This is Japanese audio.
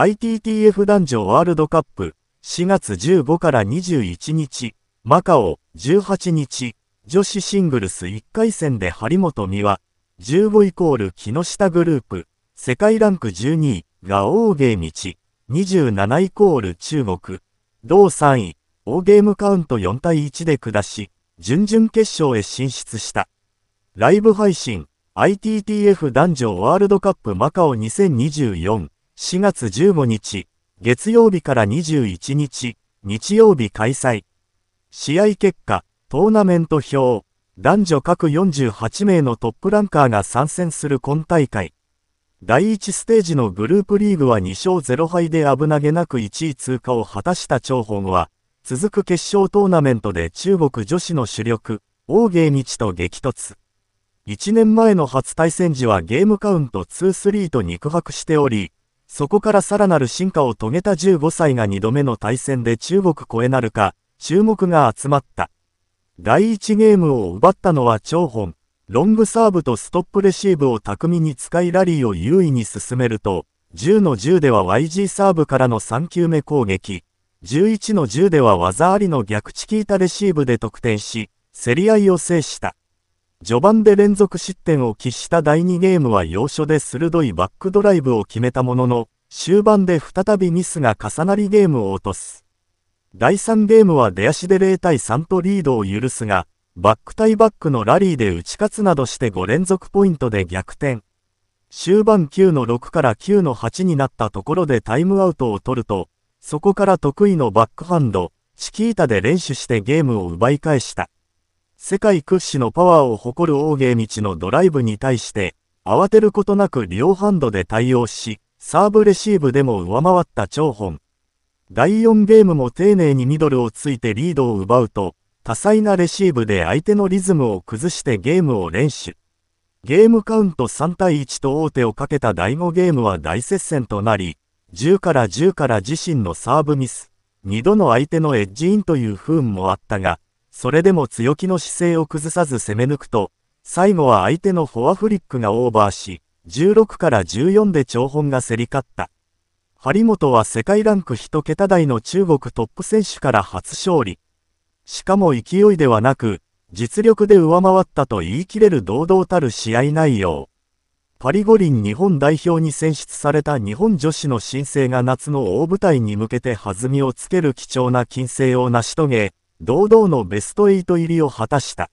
ITTF 男女ワールドカップ4月15から21日、マカオ18日、女子シングルス1回戦で張本美和15イコール木下グループ、世界ランク12位が大芸道、27イコール中国、同3位、大ゲームカウント4対1で下し、準々決勝へ進出した。ライブ配信、ITTF 男女ワールドカップマカオ2024 4月15日、月曜日から21日、日曜日開催。試合結果、トーナメント表、男女各48名のトップランカーが参戦する今大会。第1ステージのグループリーグは2勝0敗で危なげなく1位通過を果たした張本は、続く決勝トーナメントで中国女子の主力、王芸道と激突。1年前の初対戦時はゲームカウント2-3と肉薄しており、そこからさらなる進化を遂げた15歳が2度目の対戦で中国超えなるか、注目が集まった。第1ゲームを奪ったのは張本。ロングサーブとストップレシーブを巧みに使いラリーを優位に進めると、10の10では YG サーブからの3球目攻撃、11の10では技ありの逆チキータレシーブで得点し、競り合いを制した。序盤で連続失点を喫した第2ゲームは要所で鋭いバックドライブを決めたものの、終盤で再びミスが重なりゲームを落とす。第3ゲームは出足で0対3とリードを許すが、バック対バックのラリーで打ち勝つなどして5連続ポイントで逆転。終盤9の6から9の8になったところでタイムアウトを取ると、そこから得意のバックハンド、チキータで練習してゲームを奪い返した。世界屈指のパワーを誇る大芸道のドライブに対して、慌てることなく両ハンドで対応し、サーブレシーブでも上回った長本。第4ゲームも丁寧にミドルをついてリードを奪うと、多彩なレシーブで相手のリズムを崩してゲームを連取。ゲームカウント3対1と王手をかけた第5ゲームは大接戦となり、10から10から自身のサーブミス、2度の相手のエッジインという不運もあったが、それでも強気の姿勢を崩さず攻め抜くと、最後は相手のフォアフリックがオーバーし、16から14で長本が競り勝った。張本は世界ランク1桁台の中国トップ選手から初勝利。しかも勢いではなく、実力で上回ったと言い切れる堂々たる試合内容。パリ五輪日本代表に選出された日本女子の新星が夏の大舞台に向けて弾みをつける貴重な金星を成し遂げ、堂々のベスト8入りを果たした。